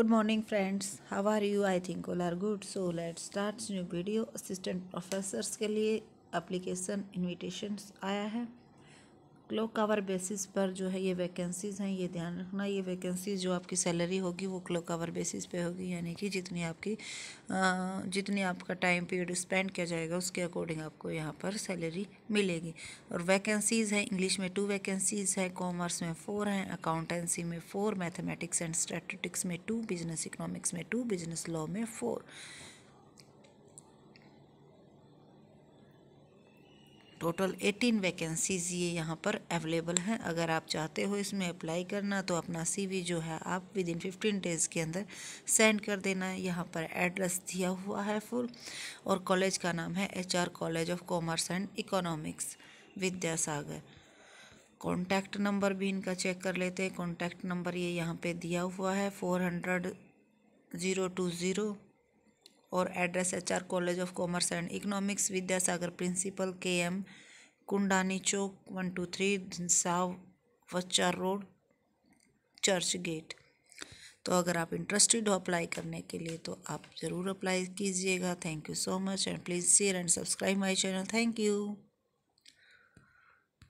good morning friends how are you i think all are good so let's start new video assistant professors के लिए application invitations आया है clock our basis पर जो है ये वैकेंसीज़ हैं ये ध्यान रखना ये वैकेंसीज़ जो आपकी सैलरी होगी वो क्लॉक आवर बेसिस पे होगी यानी कि जितनी आपकी जितनी आपका टाइम पीरियड स्पेंड किया जाएगा उसके अकॉर्डिंग आपको यहाँ पर सैलरी मिलेगी और वैकेंसीज़ हैं इंग्लिश में टू वैकेंसीज़ हैं कॉमर्स में फ़ोर हैं अकाउंटेंसी में फ़ोर मैथमेटिक्स एंड स्टेटिक्स में टू बिजनेस इकनॉमिक्स में टू बिजनेस लॉ में फ़ोर टोटल एटीन वैकेंसीज़ ये यहाँ पर अवेलेबल हैं अगर आप चाहते हो इसमें अप्लाई करना तो अपना सीवी जो है आप विद इन फिफ्टीन डेज़ के अंदर सेंड कर देना यहाँ पर एड्रेस दिया हुआ है फुल और कॉलेज का नाम है HR college of commerce and economics Vidyasagar contact number भी इनका चेक कर लेते हैं कॉन्टैक्ट नंबर ये यहाँ पर दिया हुआ है four hundred zero two zero और address H R college of commerce and economics Vidyasagar principal के एम कुंडानी चौक वन टू थ्री सावचार रोड चर्च गेट तो अगर आप इंटरेस्टेड हो अप्लाई करने के लिए तो आप ज़रूर अप्लाई कीजिएगा thank you so much and please share and subscribe my channel thank you